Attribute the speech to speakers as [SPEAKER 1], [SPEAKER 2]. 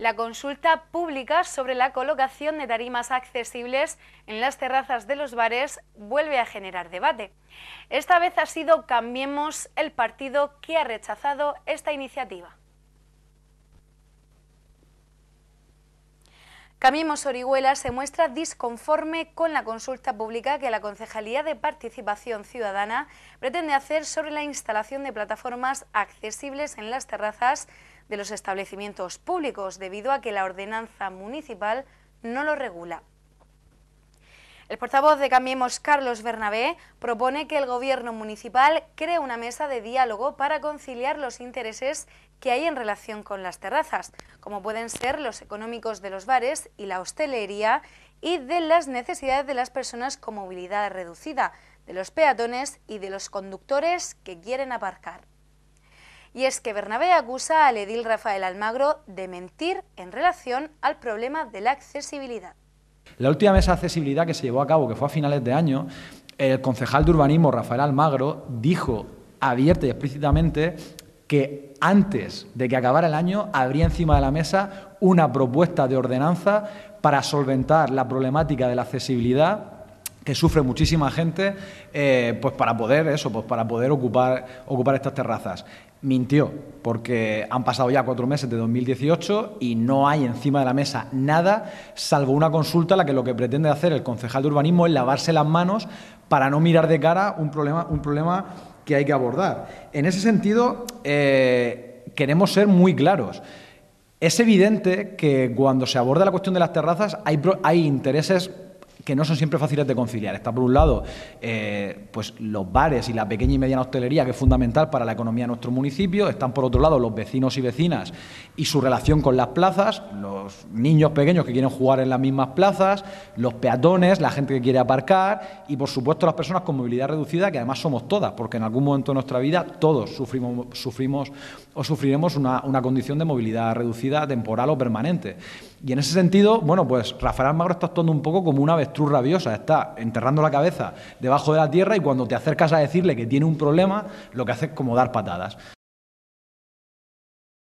[SPEAKER 1] la consulta pública sobre la colocación de tarimas accesibles en las terrazas de los bares vuelve a generar debate. Esta vez ha sido Cambiemos el partido que ha rechazado esta iniciativa. Camimos Orihuela se muestra disconforme con la consulta pública que la Concejalía de Participación Ciudadana pretende hacer sobre la instalación de plataformas accesibles en las terrazas de los establecimientos públicos, debido a que la ordenanza municipal no lo regula. El portavoz de Cambiemos, Carlos Bernabé, propone que el Gobierno municipal cree una mesa de diálogo para conciliar los intereses que hay en relación con las terrazas, como pueden ser los económicos de los bares y la hostelería, y de las necesidades de las personas con movilidad reducida, de los peatones y de los conductores que quieren aparcar. Y es que Bernabé acusa al edil Rafael Almagro de mentir en relación al problema de la accesibilidad.
[SPEAKER 2] La última mesa de accesibilidad que se llevó a cabo, que fue a finales de año, el concejal de urbanismo Rafael Almagro dijo abierta y explícitamente que antes de que acabara el año habría encima de la mesa una propuesta de ordenanza para solventar la problemática de la accesibilidad que sufre muchísima gente, eh, pues para poder eso, pues para poder ocupar, ocupar estas terrazas. Mintió, porque han pasado ya cuatro meses de 2018 y no hay encima de la mesa nada, salvo una consulta, la que lo que pretende hacer el concejal de urbanismo es lavarse las manos para no mirar de cara un problema, un problema que hay que abordar. En ese sentido, eh, queremos ser muy claros. Es evidente que cuando se aborda la cuestión de las terrazas hay, hay intereses que no son siempre fáciles de conciliar. Está por un lado eh, pues los bares y la pequeña y mediana hostelería, que es fundamental para la economía de nuestro municipio, están por otro lado los vecinos y vecinas y su relación con las plazas, los niños pequeños que quieren jugar en las mismas plazas, los peatones, la gente que quiere aparcar y por supuesto las personas con movilidad reducida, que además somos todas, porque en algún momento de nuestra vida todos sufrimos, sufrimos o sufriremos una, condición de movilidad reducida temporal o permanente. Y en ese sentido, bueno, pues Rafael Almagro está actuando un poco como una rabiosa está enterrando la cabeza debajo de la tierra y cuando te acercas a decirle que tiene un problema, lo que hace es como dar patadas.